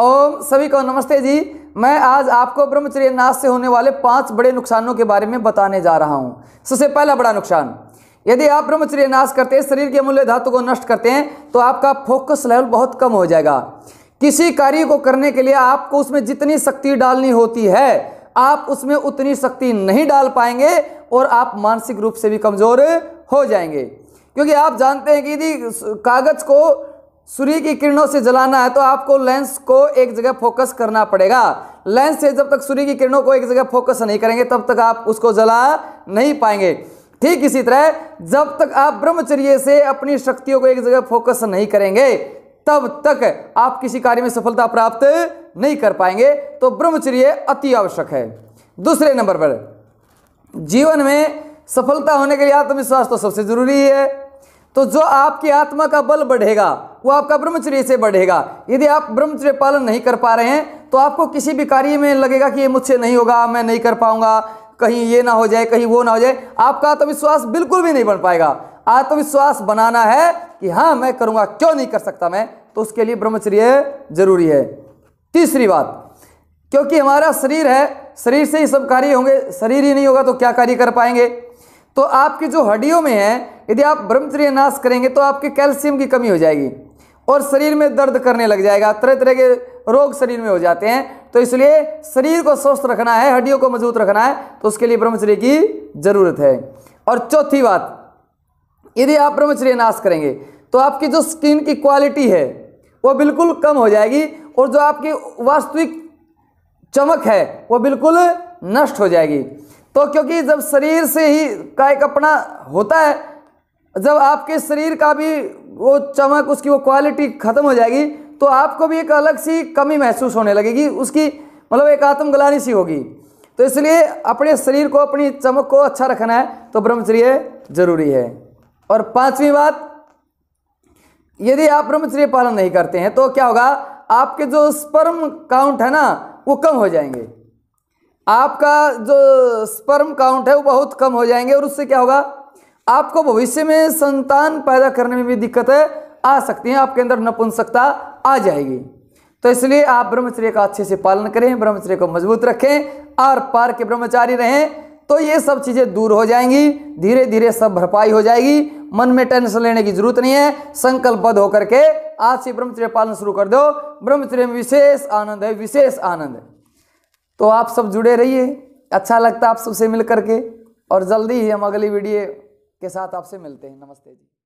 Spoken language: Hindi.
ओम सभी को नमस्ते जी मैं आज आपको ब्रह्मचर्य नाश से होने वाले पांच बड़े नुकसानों के बारे में बताने जा रहा हूं सबसे पहला बड़ा नुकसान यदि आप ब्रह्मचर्य नाश करते हैं शरीर के मूल्य धातु को नष्ट करते हैं तो आपका फोकस लेवल बहुत कम हो जाएगा किसी कार्य को करने के लिए आपको उसमें जितनी शक्ति डालनी होती है आप उसमें उतनी शक्ति नहीं डाल पाएंगे और आप मानसिक रूप से भी कमज़ोर हो जाएंगे क्योंकि आप जानते हैं कि यदि कागज़ को सूर्य की किरणों से जलाना है तो आपको लेंस को एक जगह फोकस करना पड़ेगा लेंस से जब तक सूर्य की किरणों को एक जगह फोकस नहीं करेंगे तब तक आप उसको जला नहीं पाएंगे ठीक इसी तरह जब तक आप ब्रह्मचर्य से अपनी शक्तियों को एक जगह फोकस नहीं करेंगे तब तक आप किसी कार्य में सफलता प्राप्त नहीं कर पाएंगे तो ब्रह्मचर्य अति आवश्यक है दूसरे नंबर पर जीवन में सफलता होने के लिए आत्मविश्वास तो सबसे जरूरी है तो जो आपकी आत्मा का बल बढ़ेगा वो आपका ब्रह्मचर्य से बढ़ेगा यदि आप ब्रह्मचर्य पालन नहीं कर पा रहे हैं तो आपको किसी भी कार्य में लगेगा कि ये मुझसे नहीं होगा मैं नहीं कर पाऊंगा कहीं ये ना हो जाए कहीं वो ना हो जाए आपका आत्मविश्वास तो बिल्कुल भी नहीं बन पाएगा आत्मविश्वास बनाना है कि हाँ मैं करूँगा क्यों नहीं कर सकता मैं तो उसके लिए ब्रह्मचर्य जरूरी है तीसरी बात क्योंकि हमारा शरीर है शरीर से ही सब कार्य होंगे शरीर ही नहीं होगा तो क्या कार्य कर पाएंगे तो आपकी जो हड्डियों में है यदि आप ब्रह्मचर्य नाश करेंगे तो आपके कैल्शियम की कमी हो जाएगी और शरीर में दर्द करने लग जाएगा तरह तरह के रोग शरीर में हो जाते हैं तो इसलिए शरीर को स्वस्थ रखना है हड्डियों को मजबूत रखना है तो उसके लिए ब्रह्मचर्य की ज़रूरत है और चौथी बात यदि आप ब्रह्मचर्य नाश करेंगे तो आपकी जो स्किन की क्वालिटी है वो बिल्कुल कम हो जाएगी और जो आपकी वास्तविक चमक है वो बिल्कुल नष्ट हो जाएगी तो क्योंकि जब शरीर से ही का एक अपना होता है जब आपके शरीर का भी वो चमक उसकी वो क्वालिटी ख़त्म हो जाएगी तो आपको भी एक अलग सी कमी महसूस होने लगेगी उसकी मतलब एक आत्मग्लानी सी होगी तो इसलिए अपने शरीर को अपनी चमक को अच्छा रखना है तो ब्रह्मचर्य जरूरी है और पांचवी बात यदि आप ब्रह्मचर्य पालन नहीं करते हैं तो क्या होगा आपके जो स्पर्म काउंट है ना वो कम हो जाएंगे आपका जो स्पर्म काउंट है वो बहुत कम हो जाएंगे और उससे क्या होगा आपको भविष्य में संतान पैदा करने में भी दिक्कतें आ सकती हैं आपके अंदर नपुंसकता आ जाएगी तो इसलिए आप ब्रह्मचर्य का अच्छे से पालन करें ब्रह्मचर्य को मजबूत रखें आर पार के ब्रह्मचारी रहें तो ये सब चीज़ें दूर हो जाएंगी धीरे धीरे सब भरपाई हो जाएगी मन में टेंशन लेने की जरूरत नहीं है संकल्पबद्ध होकर के आज से ब्रह्मचर्य पालन शुरू कर दो ब्रह्मचर्य में विशेष आनंद है विशेष आनंद है तो आप सब जुड़े रहिए अच्छा लगता है आप सबसे मिल करके और जल्दी ही हम अगली वीडियो के साथ आपसे मिलते हैं नमस्ते जी